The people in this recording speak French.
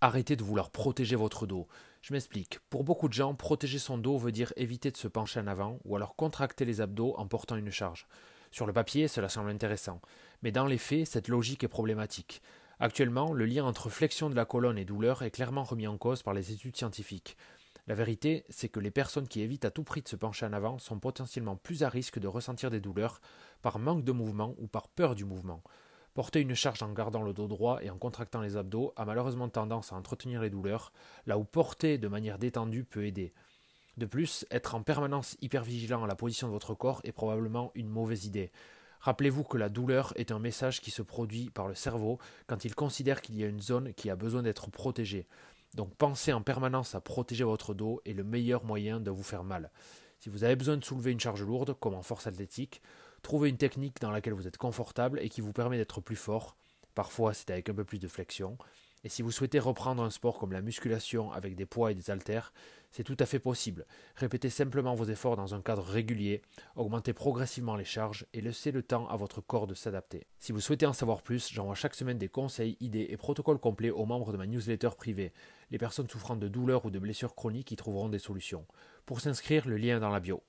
Arrêtez de vouloir protéger votre dos. Je m'explique. Pour beaucoup de gens, protéger son dos veut dire éviter de se pencher en avant ou alors contracter les abdos en portant une charge. Sur le papier, cela semble intéressant, mais dans les faits, cette logique est problématique. Actuellement, le lien entre flexion de la colonne et douleur est clairement remis en cause par les études scientifiques. La vérité, c'est que les personnes qui évitent à tout prix de se pencher en avant sont potentiellement plus à risque de ressentir des douleurs par manque de mouvement ou par peur du mouvement. Porter une charge en gardant le dos droit et en contractant les abdos a malheureusement tendance à entretenir les douleurs, là où porter de manière détendue peut aider. De plus, être en permanence hyper vigilant à la position de votre corps est probablement une mauvaise idée. Rappelez-vous que la douleur est un message qui se produit par le cerveau quand il considère qu'il y a une zone qui a besoin d'être protégée. Donc pensez en permanence à protéger votre dos est le meilleur moyen de vous faire mal. Si vous avez besoin de soulever une charge lourde, comme en force athlétique, Trouvez une technique dans laquelle vous êtes confortable et qui vous permet d'être plus fort. Parfois, c'est avec un peu plus de flexion. Et si vous souhaitez reprendre un sport comme la musculation avec des poids et des haltères, c'est tout à fait possible. Répétez simplement vos efforts dans un cadre régulier, augmentez progressivement les charges et laissez le temps à votre corps de s'adapter. Si vous souhaitez en savoir plus, j'envoie chaque semaine des conseils, idées et protocoles complets aux membres de ma newsletter privée. Les personnes souffrant de douleurs ou de blessures chroniques y trouveront des solutions. Pour s'inscrire, le lien est dans la bio.